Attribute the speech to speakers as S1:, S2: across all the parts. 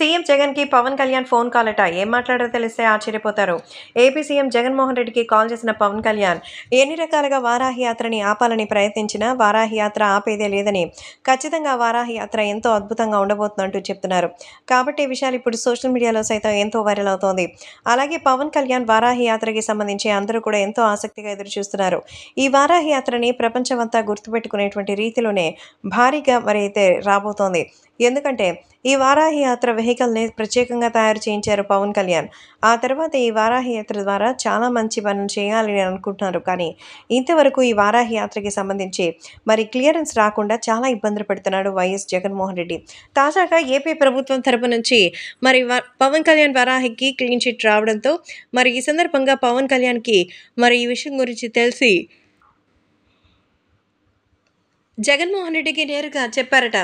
S1: CM జగన్కి Pawan Kalyan phone call అట ఏం మాట్లాడారో తెలిస్తే ఆశ్చర్యపోతారు ఏపీ సీఎం జగన్మోహన్ రెడ్డికి కాల్ చేసిన పవన్ కళ్యాణ్ ఎన్ని రకాలుగా వారాహి యాత్రని ఆపాలని ప్రయత్నించినా వారాహి యాత్ర ఆపేదే లేదని ఖచ్చితంగా వారాహి యాత్ర ఎంతో అద్భుతంగా ఉండబోతుందంటూ చెప్తున్నారు కాబట్టి ఈ విషయాలు ఇప్పుడు సోషల్ మీడియాలో సైతం ఎంతో వైరల్ అవుతోంది అలాగే పవన్ కళ్యాణ్ వారాహి యాత్రకి సంబంధించి అందరూ కూడా ఎంతో ఆసక్తిగా ఎదురు చూస్తున్నారు ఈ వారాహి యాత్రని ప్రపంచమంతా గుర్తుపెట్టుకునేటువంటి రీతిలోనే భారీగా మరి అయితే రాబోతోంది ఎందుకంటే ఈ వారాహి యాత్ర వెహికల్ని ప్రత్యేకంగా తయారు చేయించారు పవన్ కళ్యాణ్ ఆ తర్వాత ఈ వారాహి యాత్ర ద్వారా చాలా మంచి పనులు చేయాలి అని అనుకుంటున్నారు కానీ ఇంతవరకు ఈ వారాహి యాత్రకి సంబంధించి మరి క్లియరెన్స్ రాకుండా చాలా ఇబ్బందులు పడుతున్నాడు వైఎస్ జగన్మోహన్ రెడ్డి తాజాగా ఏపీ ప్రభుత్వం తరపు నుంచి మరి పవన్ కళ్యాణ్ వారాహికి క్లీన్ చిట్ రావడంతో మరి ఈ సందర్భంగా పవన్ కళ్యాణ్కి మరి ఈ విషయం గురించి తెలిసి జగన్మోహన్ రెడ్డికి నేరుగా చెప్పారట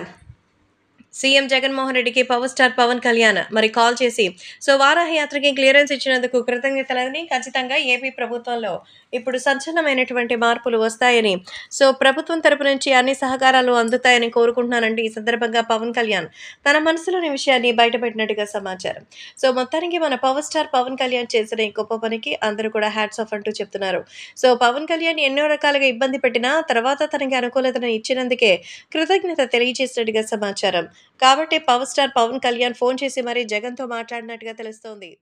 S1: సీఎం జగన్మోహన్ రెడ్డికి పవర్ స్టార్ పవన్ కళ్యాణ్ మరి కాల్ చేసి సో వారాహ యాత్రకి క్లియరెన్స్ ఇచ్చినందుకు కృతజ్ఞతలని ఖచ్చితంగా ఏపీ ప్రభుత్వంలో ఇప్పుడు సజ్జనమైనటువంటి మార్పులు వస్తాయని సో ప్రభుత్వం తరపు నుంచి అన్ని సహకారాలు అందుతాయని కోరుకుంటున్నానండి ఈ సందర్భంగా పవన్ కళ్యాణ్ తన మనసులోని విషయాన్ని బయటపెట్టినట్టుగా సమాచారం సో మొత్తానికి మన పవర్ స్టార్ పవన్ కళ్యాణ్ చేసిన ఈ గొప్ప పనికి అందరూ కూడా హ్యాట్స్ ఆఫ్ అంటూ చెప్తున్నారు సో పవన్ కళ్యాణ్ ఎన్నో రకాలుగా ఇబ్బంది పెట్టినా తర్వాత తనకి అనుకూలతను ఇచ్చినందుకే కృతజ్ఞత తెలియజేసినట్టుగా సమాచారం కాబట్టి power star Pawan Kalyan phone చేసి మరీ జగన్తో మాట్లాడినట్టుగా తెలుస్తోంది